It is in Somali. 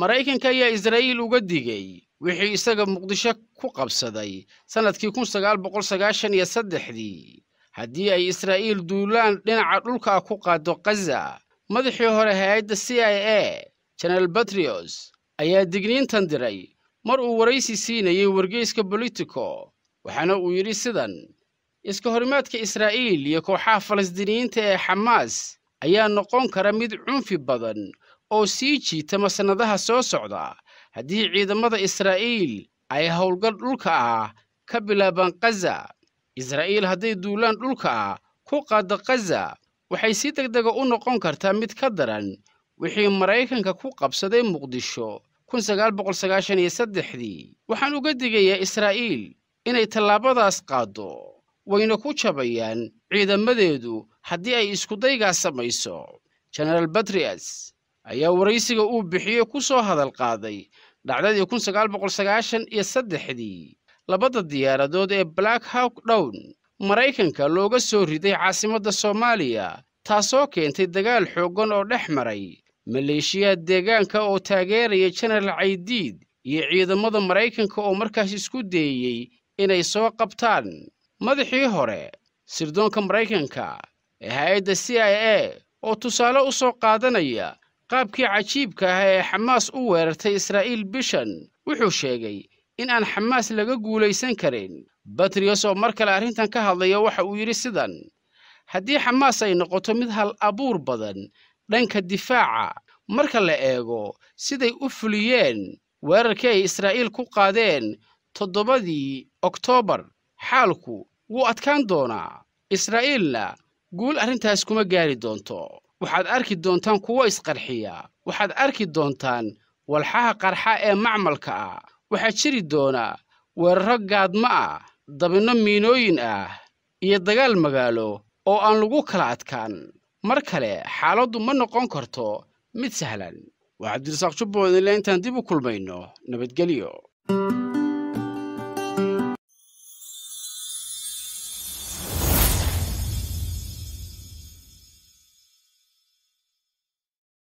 maraykanka ayaa israa'iil uga digay wixii isaga muqdisho ku qabsaday sannadkii kun sagaal boqol sagaashan iyo saddexdii haddii ay israa'iil duulaan dhinaca dhulkaa ku qaado kaza madaxii hore hay-adda c i a jenaraal batrios ayaa digniintan diray mar uu waraysi siinayay wargeyska bolitico waxaana uu yidhi sidan iska horimaadka israa'iil iyo kooxaha falastiiniyiinta ee xamaas ayaa noqon kara mid cunfi badan oo sii jiitama sannadaha soo socda haddii ciidamada israa'iil ay howlgal dhulka ah ka bilaabaan kaza israa'iil hadday duulaan dhulka ah ku qaadda kaza waxay si deg dega ah u noqon kartaa mid ka daran wixii maraykanka ku qabsaday muqdisho waxaan uga digayaa israa'iil inay tallaabadaas qaaddo wayna ku jabayaan ciidamadeedu haddii ay iskudaygaas samayso jenaraal batriyas ayaa waraysiga uu bixiyey ku soo hadal qaaday dhacdadii kun sagaal boqol sagaashan iyo saddexdii labada diyaaradood ee black hawk dhown maraykanka looga soo riday caasimadda soomaaliya taasoo keentay dagaal xooggan oo dhex maray maleeshiyaha deegaanka oo taageeraya jenaraal caydiid iyo ciidamada maraykanka oo markaas isku dayeyey inay soo qabtaan madaxii hore sirdoonka maraykanka ee hay-adda c i a oo tusaale u soo qaadanaya qaabkii cajiibka ah ee xamaas u weerartay israa'iil bishan wuxuu sheegay in aan xamaas laga guulaysan karin batriyos oo mar kale arrintan ka hadlaya waxa uu yidhi sidan haddii xamaas ay noqoto mid hal abuur badan dhanka difaaca marka la eego siday u fuliyeen weerarkii ay israa'iil ku qaadeen toddobadii oktoobar xaalku wuu adkaan doonaa israa'iilna guul arrintaas kuma gaari doonto waxaad arki doontaan kuwo isqarxiya waxaad arki doontaan walxaha qarxa ee macmalka ah waxaa jiri doona weeraro gaadmo ah dabinno miinooyin ah iyo dagaal magaalo oo aan lagu kala adkaan mar kale xaaladdu ma noqon karto mid sahlan waa cabdirasaaq jubbo idinle intaan dib u kulmayno nabadgelyo